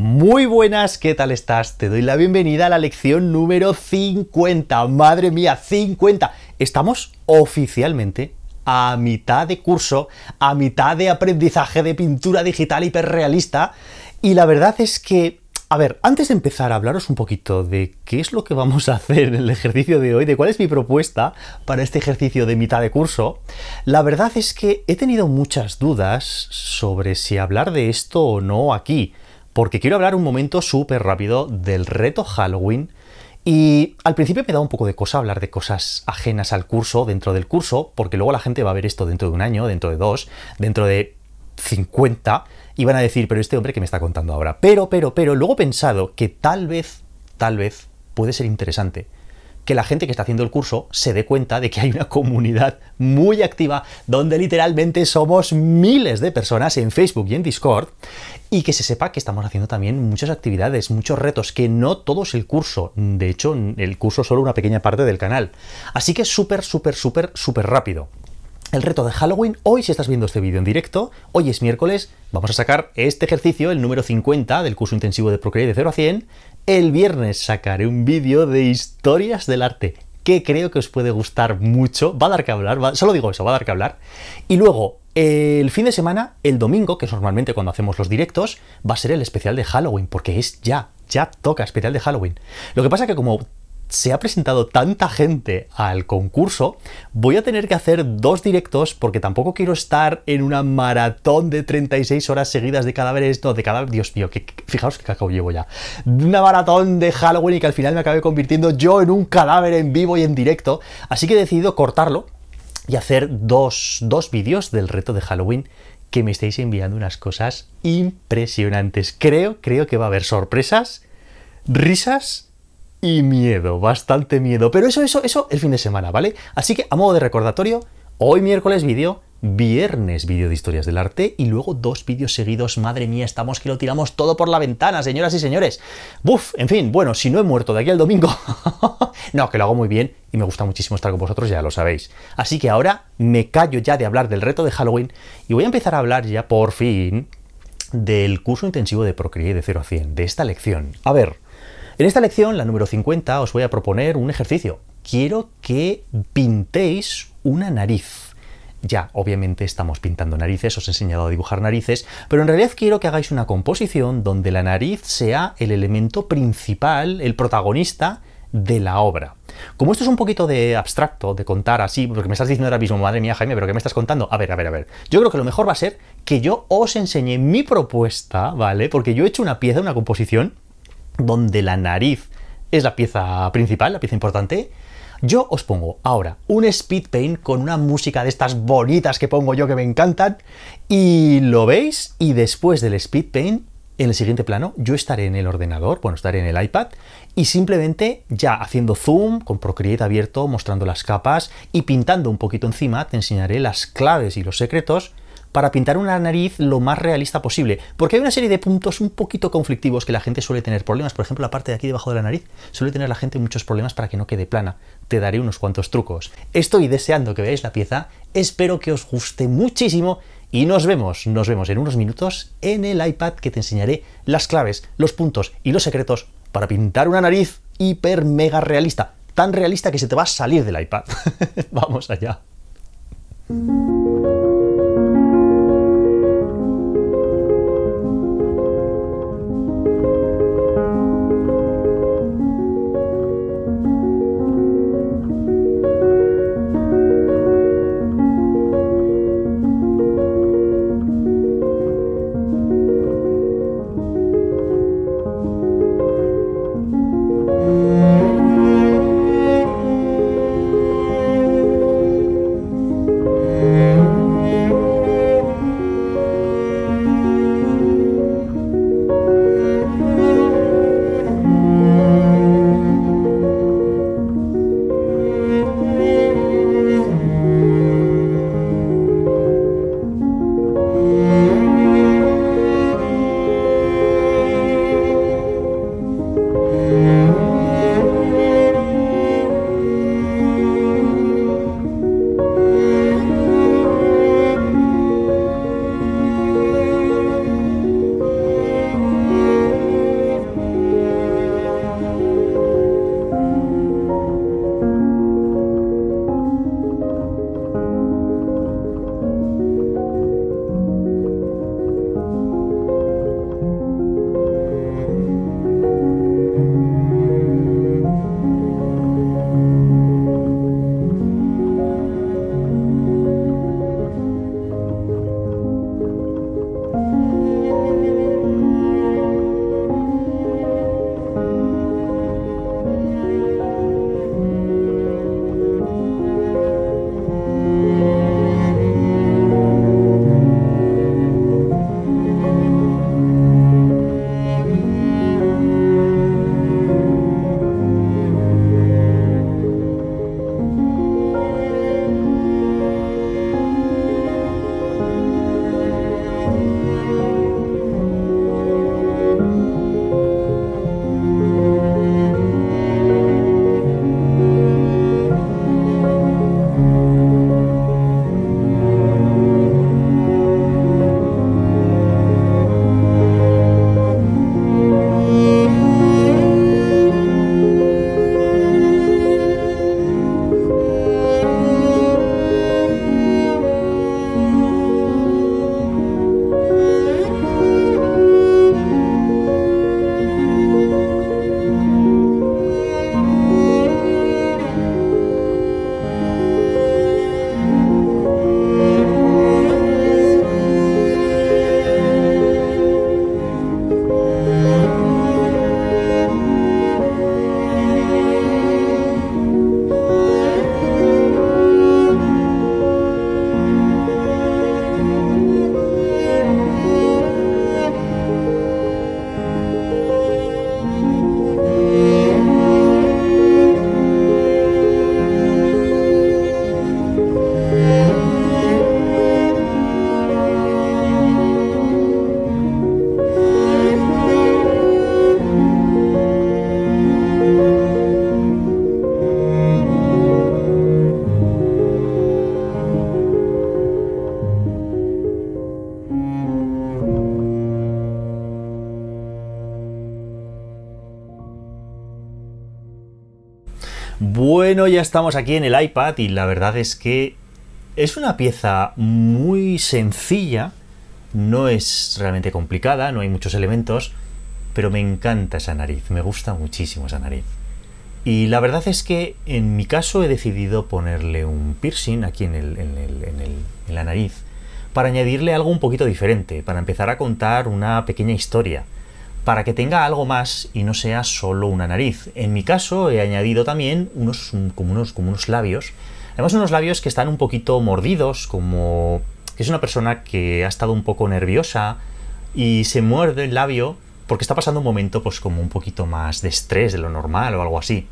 Muy buenas, ¿qué tal estás? Te doy la bienvenida a la lección número 50. Madre mía, 50. Estamos oficialmente a mitad de curso, a mitad de aprendizaje de pintura digital hiperrealista. Y la verdad es que a ver, antes de empezar a hablaros un poquito de qué es lo que vamos a hacer en el ejercicio de hoy, de cuál es mi propuesta para este ejercicio de mitad de curso, la verdad es que he tenido muchas dudas sobre si hablar de esto o no aquí porque quiero hablar un momento súper rápido del reto Halloween. Y al principio me da un poco de cosa hablar de cosas ajenas al curso, dentro del curso, porque luego la gente va a ver esto dentro de un año, dentro de dos, dentro de 50, y van a decir, pero este hombre que me está contando ahora. Pero, pero, pero, luego he pensado que tal vez, tal vez, puede ser interesante que la gente que está haciendo el curso se dé cuenta de que hay una comunidad muy activa donde literalmente somos miles de personas en Facebook y en Discord y que se sepa que estamos haciendo también muchas actividades, muchos retos, que no todo es el curso. De hecho, el curso es solo una pequeña parte del canal. Así que es súper, súper, súper, súper rápido el reto de Halloween. Hoy, si estás viendo este vídeo en directo, hoy es miércoles, vamos a sacar este ejercicio, el número 50 del curso intensivo de Procreate de 0 a 100. El viernes sacaré un vídeo de historias del arte que creo que os puede gustar mucho. Va a dar que hablar, solo digo eso, va a dar que hablar. Y luego, el fin de semana, el domingo, que es normalmente cuando hacemos los directos, va a ser el especial de Halloween, porque es ya, ya toca especial de Halloween. Lo que pasa que como se ha presentado tanta gente al concurso, voy a tener que hacer dos directos porque tampoco quiero estar en una maratón de 36 horas seguidas de cadáveres, no, de cadáveres, Dios mío, que, fijaos qué cacao llevo ya. Una maratón de Halloween y que al final me acabé convirtiendo yo en un cadáver en vivo y en directo, así que he decidido cortarlo y hacer dos, dos vídeos del reto de Halloween que me estáis enviando unas cosas impresionantes. Creo, creo que va a haber sorpresas, risas y miedo, bastante miedo. Pero eso, eso, eso el fin de semana, ¿vale? Así que a modo de recordatorio, hoy miércoles vídeo, viernes vídeo de historias del arte y luego dos vídeos seguidos. Madre mía, estamos que lo tiramos todo por la ventana, señoras y señores. Buf, en fin, bueno, si no he muerto de aquí al domingo. no, que lo hago muy bien y me gusta muchísimo estar con vosotros, ya lo sabéis. Así que ahora me callo ya de hablar del reto de Halloween y voy a empezar a hablar ya por fin del curso intensivo de Procreate de 0 a 100, de esta lección. A ver, en esta lección, la número 50, os voy a proponer un ejercicio. Quiero que pintéis una nariz. Ya, obviamente estamos pintando narices, os he enseñado a dibujar narices, pero en realidad quiero que hagáis una composición donde la nariz sea el elemento principal, el protagonista de la obra. Como esto es un poquito de abstracto, de contar así, porque me estás diciendo ahora mismo, madre mía, Jaime, pero ¿qué me estás contando? A ver, a ver, a ver. Yo creo que lo mejor va a ser que yo os enseñe mi propuesta, ¿vale? Porque yo he hecho una pieza, una composición, donde la nariz es la pieza principal, la pieza importante, yo os pongo ahora un speed paint con una música de estas bonitas que pongo yo que me encantan y lo veis y después del speed en el siguiente plano yo estaré en el ordenador, bueno, estaré en el iPad y simplemente ya haciendo zoom con Procreate abierto, mostrando las capas y pintando un poquito encima, te enseñaré las claves y los secretos para pintar una nariz lo más realista posible. Porque hay una serie de puntos un poquito conflictivos que la gente suele tener problemas. Por ejemplo, la parte de aquí debajo de la nariz suele tener la gente muchos problemas para que no quede plana. Te daré unos cuantos trucos. Estoy deseando que veáis la pieza. Espero que os guste muchísimo y nos vemos, nos vemos en unos minutos en el iPad que te enseñaré las claves, los puntos y los secretos para pintar una nariz hiper mega realista. Tan realista que se te va a salir del iPad. Vamos allá. ya estamos aquí en el iPad y la verdad es que es una pieza muy sencilla, no es realmente complicada, no hay muchos elementos, pero me encanta esa nariz, me gusta muchísimo esa nariz. Y la verdad es que en mi caso he decidido ponerle un piercing aquí en, en la nariz para añadirle algo un poquito diferente, para empezar a contar una pequeña historia para que tenga algo más y no sea solo una nariz. En mi caso he añadido también unos como unos, como unos labios, además unos labios que están un poquito mordidos, como que es una persona que ha estado un poco nerviosa y se muerde el labio porque está pasando un momento pues como un poquito más de estrés de lo normal o algo así.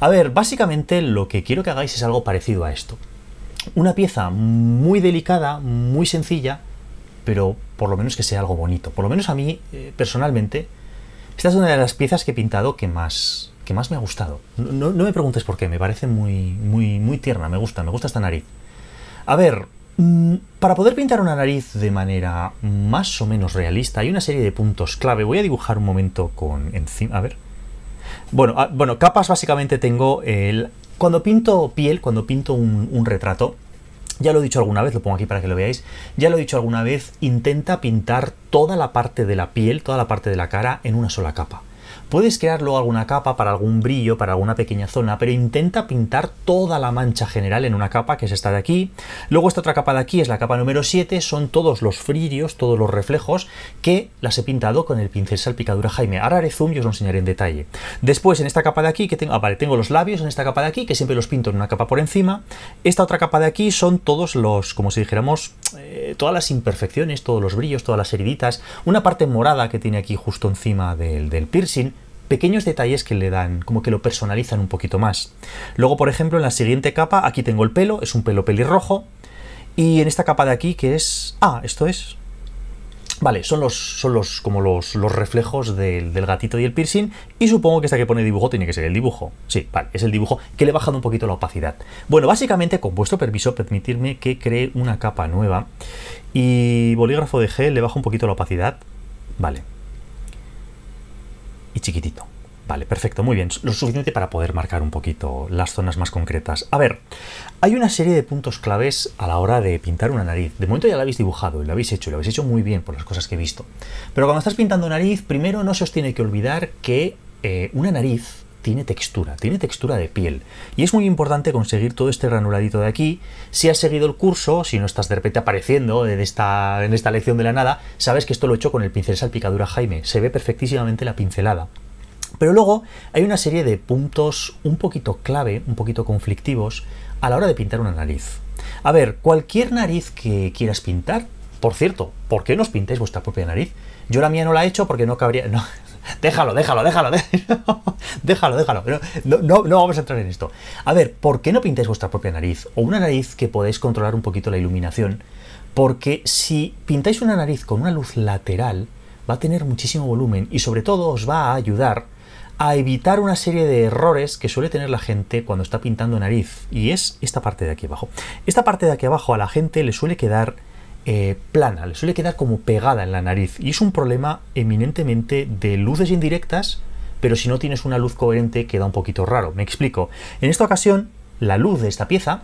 A ver, básicamente lo que quiero que hagáis es algo parecido a esto. Una pieza muy delicada, muy sencilla, pero por lo menos que sea algo bonito. Por lo menos a mí, eh, personalmente, esta es una de las piezas que he pintado que más, que más me ha gustado. No, me preguntes por qué, me parece muy, muy, muy tierna, me gusta, me gusta esta nariz. A ver, mm, para poder pintar una nariz de manera más o menos realista, hay una serie de puntos clave. Voy a dibujar un momento con encima. A ver. Bueno, ah, bueno, capas básicamente tengo el. Cuando pinto piel, cuando pinto un retrato, ya lo he dicho alguna vez, lo pongo aquí para que lo veáis, ya lo he dicho alguna vez, intenta pintar toda la parte de la piel, toda la parte de la cara en una sola capa. Puedes crear luego alguna capa para algún brillo, para alguna pequeña zona, pero intenta pintar toda la mancha general en una capa, que es esta de aquí. Luego esta otra capa de aquí es la capa número 7, son todos los fririos, todos los reflejos que las he pintado con el pincel salpicadura Jaime. Ahora haré zoom y os lo enseñaré en detalle. Después en esta capa de aquí, que tengo, ah, vale, tengo los labios en esta capa de aquí, que siempre los pinto en una capa por encima. Esta otra capa de aquí son todos los, como si dijéramos, eh, todas las imperfecciones, todos los brillos, todas las heriditas, una parte morada que tiene aquí justo encima del, del piercing, pequeños detalles que le dan, como que lo personalizan un poquito más. Luego, por ejemplo, en la siguiente capa, aquí tengo el pelo, es un pelo pelirrojo, y en esta capa de aquí que es... Ah, esto es... Vale, son los, son los como los, reflejos del, gatito y el piercing. Y supongo que esta que pone dibujo tiene que ser el dibujo. Sí, vale, es el dibujo que le he bajado un poquito la opacidad. Bueno, básicamente, con vuestro permiso, permitirme que cree una capa nueva. Y bolígrafo de gel le bajo un poquito la opacidad. Vale. Y chiquitito. Vale, perfecto, muy bien. Lo suficiente para poder marcar un poquito las zonas más concretas. A ver, hay una serie de puntos claves a la hora de pintar una nariz. De momento ya la habéis dibujado y lo habéis hecho, y lo habéis hecho muy bien por las cosas que he visto. Pero cuando estás pintando nariz, primero no se os tiene que olvidar que eh, una nariz tiene textura, tiene textura de piel. Y es muy importante conseguir todo este granuladito de aquí. Si has seguido el curso, si no estás de repente apareciendo en esta, en esta lección de la nada, sabes que esto lo he hecho con el pincel salpicadura Jaime. Se ve perfectísimamente la pincelada. Pero luego hay una serie de puntos un poquito clave, un poquito conflictivos, a la hora de pintar una nariz. A ver, cualquier nariz que quieras pintar, por cierto, ¿por qué no os pintáis vuestra propia nariz? Yo la mía no la he hecho porque no cabría... No. Déjalo, déjalo, déjalo, déjalo, déjalo. déjalo. No, no, vamos a entrar en esto. A ver, ¿por qué no pintáis vuestra propia nariz? O una nariz que podéis controlar un poquito la iluminación. Porque si pintáis una nariz con una luz lateral, va a tener muchísimo volumen y sobre todo os va a ayudar a evitar una serie de errores que suele tener la gente cuando está pintando nariz. Y es esta parte de aquí abajo. Esta parte de aquí abajo a la gente le suele quedar eh, plana, le suele quedar como pegada en la nariz. Y es un problema eminentemente de luces indirectas, pero si no tienes una luz coherente queda un poquito raro. Me explico. En esta ocasión, la luz de esta pieza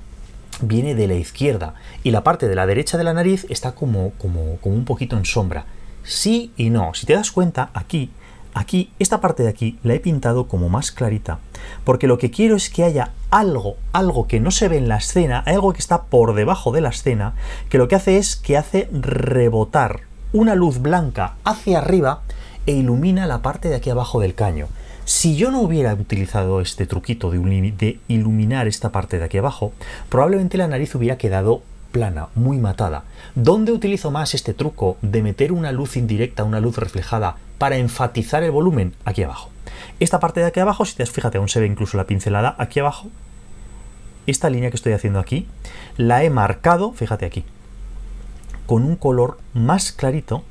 viene de la izquierda y la parte de la derecha de la nariz está como, como, como un poquito en sombra. Sí y no. Si te das cuenta, aquí aquí, esta parte de aquí, la he pintado como más clarita, porque lo que quiero es que haya algo, algo que no se ve en la escena, algo que está por debajo de la escena, que lo que hace es que hace rebotar una luz blanca hacia arriba e ilumina la parte de aquí abajo del caño. Si yo no hubiera utilizado este truquito de, iluminar esta parte de aquí abajo, probablemente la nariz hubiera quedado plana, muy matada. ¿Dónde utilizo más este truco de meter una luz indirecta, una luz reflejada, para enfatizar el volumen? Aquí abajo. Esta parte de aquí abajo, si te das, fíjate, aún se ve incluso la pincelada aquí abajo. Esta línea que estoy haciendo aquí, la he marcado, fíjate aquí, con un color más clarito,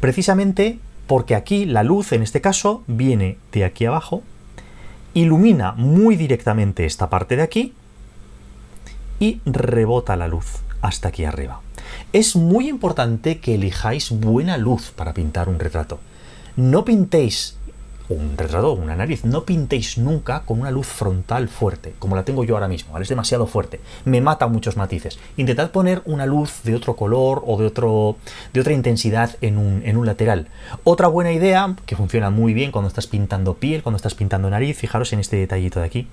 precisamente porque aquí la luz, en este caso, viene de aquí abajo, ilumina muy directamente esta parte de aquí y rebota la luz hasta aquí arriba. Es muy importante que elijáis buena luz para pintar un retrato. No pintéis un retrato, una nariz, no pintéis nunca con una luz frontal fuerte, como la tengo yo ahora mismo, es demasiado fuerte, me mata muchos matices. Intentad poner una luz de otro color o de, otro, de otra intensidad en un, en un lateral. Otra buena idea, que funciona muy bien cuando estás pintando piel, cuando estás pintando nariz, fijaros en este detallito de aquí,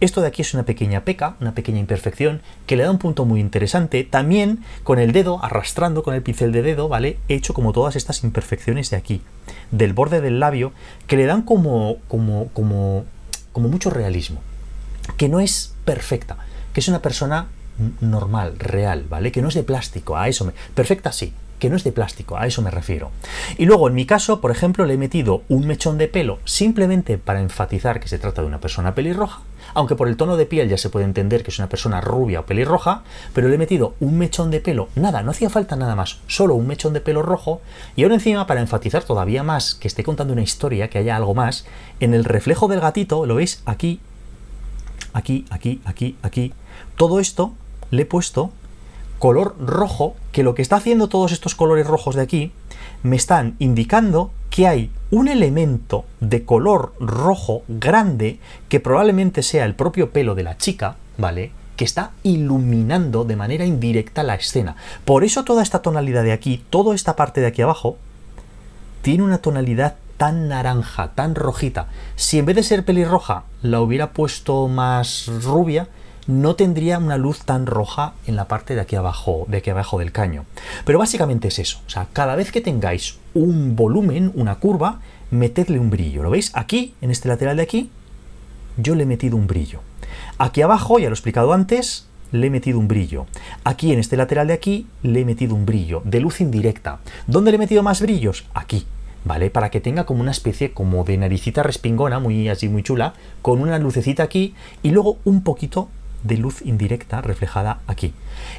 esto de aquí es una pequeña peca, una pequeña imperfección, que le da un punto muy interesante. También con el dedo, arrastrando con el pincel de dedo, ¿vale? He hecho como todas estas imperfecciones de aquí, del borde del labio, que le dan como, como, como, como mucho realismo. Que no es perfecta, que es una persona normal, real, ¿vale? Que no es de plástico, a eso me... Perfecta sí, que no es de plástico, a eso me refiero. Y luego, en mi caso, por ejemplo, le he metido un mechón de pelo simplemente para enfatizar que se trata de una persona pelirroja, aunque por el tono de piel ya se puede entender que es una persona rubia o pelirroja, pero le he metido un mechón de pelo, nada, no hacía falta nada más, solo un mechón de pelo rojo, y ahora encima, para enfatizar todavía más que esté contando una historia, que haya algo más, en el reflejo del gatito, lo veis aquí, aquí, aquí, aquí, aquí, todo esto le he puesto color rojo, que lo que está haciendo todos estos colores rojos de aquí, me están indicando que hay un elemento de color rojo grande, que probablemente sea el propio pelo de la chica, ¿vale? que está iluminando de manera indirecta la escena. Por eso toda esta tonalidad de aquí, toda esta parte de aquí abajo, tiene una tonalidad tan naranja, tan rojita. Si en vez de ser pelirroja la hubiera puesto más rubia, no tendría una luz tan roja en la parte de aquí abajo, de aquí abajo del caño. Pero básicamente es eso. O sea, cada vez que tengáis un volumen, una curva, metedle un brillo. ¿Lo veis? Aquí, en este lateral de aquí, yo le he metido un brillo. Aquí abajo, ya lo he explicado antes, le he metido un brillo. Aquí, en este lateral de aquí, le he metido un brillo de luz indirecta. ¿Dónde le he metido más brillos? Aquí. ¿Vale? Para que tenga como una especie como de naricita respingona, muy así, muy chula, con una lucecita aquí y luego un poquito de luz indirecta reflejada aquí.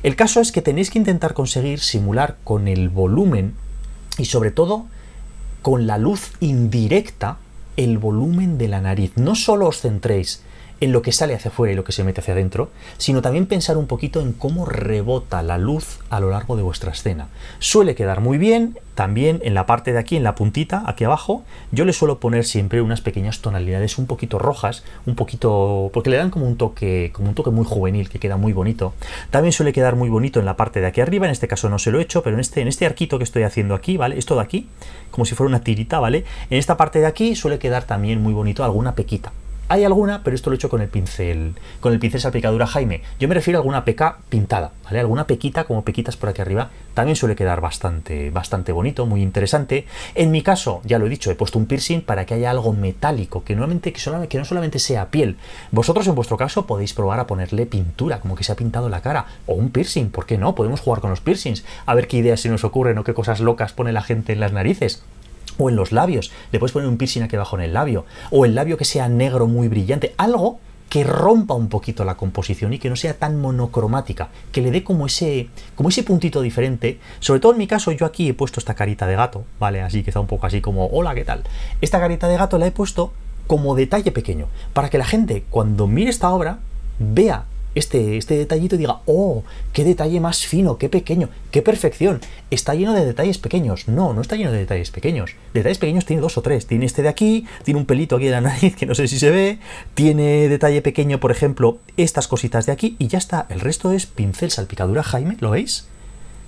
El caso es que tenéis que intentar conseguir simular con el volumen y sobre todo con la luz indirecta el volumen de la nariz. No solo os centréis en lo que sale hacia afuera y lo que se mete hacia adentro, sino también pensar un poquito en cómo rebota la luz a lo largo de vuestra escena. Suele quedar muy bien, también en la parte de aquí, en la puntita, aquí abajo, yo le suelo poner siempre unas pequeñas tonalidades un poquito rojas, un poquito. porque le dan como un toque, como un toque muy juvenil, que queda muy bonito. También suele quedar muy bonito en la parte de aquí arriba, en este caso no se lo he hecho, pero en este, en este arquito que estoy haciendo aquí, ¿vale? Esto de aquí, como si fuera una tirita, ¿vale? En esta parte de aquí suele quedar también muy bonito alguna pequita. Hay alguna, pero esto lo he hecho con el pincel, con el pincel salpicadura Jaime. Yo me refiero a alguna peca pintada, ¿vale? Alguna pequita, como pequitas por aquí arriba, también suele quedar bastante, bastante bonito, muy interesante. En mi caso, ya lo he dicho, he puesto un piercing para que haya algo metálico, que, nuevamente que, solamente, que no solamente sea piel. Vosotros, en vuestro caso, podéis probar a ponerle pintura, como que se ha pintado la cara, o un piercing, ¿por qué no? Podemos jugar con los piercings, a ver qué ideas se nos ocurren o qué cosas locas pone la gente en las narices o en los labios. Le puedes poner un piercing aquí abajo en el labio, o el labio que sea negro muy brillante, algo que rompa un poquito la composición y que no sea tan monocromática, que le dé como ese, como ese puntito diferente. Sobre todo en mi caso, yo aquí he puesto esta carita de gato, ¿vale? Así que está un poco así como, hola, ¿qué tal? Esta carita de gato la he puesto como detalle pequeño, para que la gente cuando mire esta obra vea este, este, detallito diga, oh, qué detalle más fino, qué pequeño, qué perfección. Está lleno de detalles pequeños. No, no está lleno de detalles pequeños. Detalles pequeños tiene dos o tres. Tiene este de aquí, tiene un pelito aquí de la nariz que no sé si se ve, tiene detalle pequeño, por ejemplo, estas cositas de aquí y ya está. El resto es pincel salpicadura, Jaime, ¿lo veis?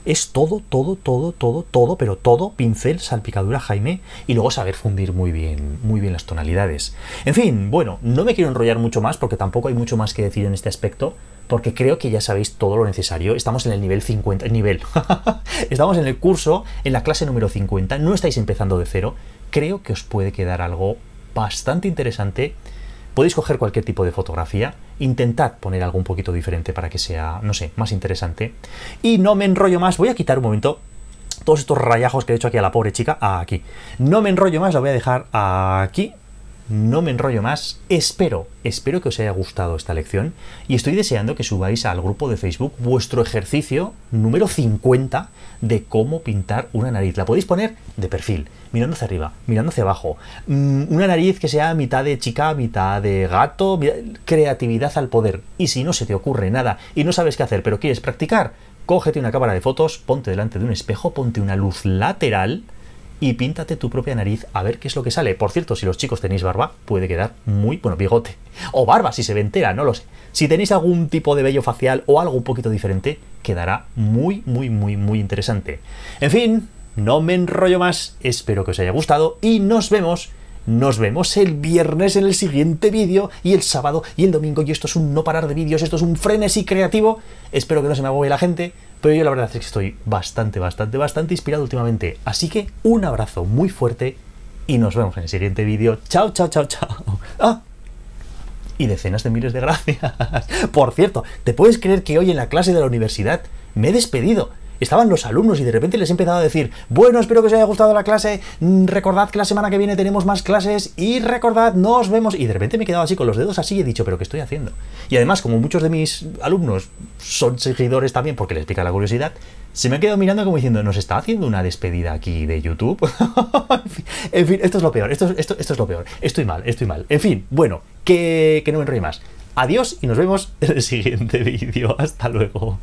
es todo, todo, todo, todo, todo, pero todo, pincel, salpicadura, Jaime, y luego saber fundir muy bien, muy bien las tonalidades. En fin, bueno, no me quiero enrollar mucho más porque tampoco hay mucho más que decir en este aspecto, porque creo que ya sabéis todo lo necesario. Estamos en el nivel 50, nivel, estamos en el curso, en la clase número 50, no estáis empezando de cero, creo que os puede quedar algo bastante interesante. Podéis coger cualquier tipo de fotografía intentad poner algo un poquito diferente para que sea, no sé, más interesante. Y no me enrollo más, voy a quitar un momento todos estos rayajos que he hecho aquí a la pobre chica, ah, aquí. No me enrollo más, la voy a dejar aquí no me enrollo más. Espero, espero que os haya gustado esta lección y estoy deseando que subáis al grupo de Facebook vuestro ejercicio número 50 de cómo pintar una nariz. La podéis poner de perfil, mirando hacia arriba, mirando hacia abajo. Mm, una nariz que sea mitad de chica, mitad de gato, creatividad al poder. Y si no se te ocurre nada y no sabes qué hacer, pero quieres practicar, cógete una cámara de fotos, ponte delante de un espejo, ponte una luz lateral y píntate tu propia nariz a ver qué es lo que sale. Por cierto, si los chicos tenéis barba, puede quedar muy bueno bigote. O barba, si se ve entera, no lo sé. Si tenéis algún tipo de vello facial o algo un poquito diferente, quedará muy, muy, muy, muy interesante. En fin, no me enrollo más, espero que os haya gustado y nos vemos nos vemos el viernes en el siguiente vídeo y el sábado y el domingo. Y esto es un no parar de vídeos, esto es un frenesí creativo. Espero que no se me agobie la gente, pero yo la verdad es que estoy bastante, bastante, bastante inspirado últimamente. Así que un abrazo muy fuerte y nos vemos en el siguiente vídeo. Chao, chao, chao, chao. Ah, y decenas de miles de gracias. Por cierto, ¿te puedes creer que hoy en la clase de la universidad me he despedido? estaban los alumnos y de repente les he empezado a decir, bueno, espero que os haya gustado la clase, mm, recordad que la semana que viene tenemos más clases y recordad, nos vemos. Y de repente me he quedado así con los dedos así y he dicho, pero ¿qué estoy haciendo? Y además, como muchos de mis alumnos son seguidores también porque les pica la curiosidad, se me ha quedado mirando como diciendo, nos está haciendo una despedida aquí de YouTube. en fin, esto es lo peor, esto, esto, es lo peor. Estoy mal, estoy mal. En fin, bueno, que, no me enrolle más. Adiós y nos vemos en el siguiente vídeo. Hasta luego.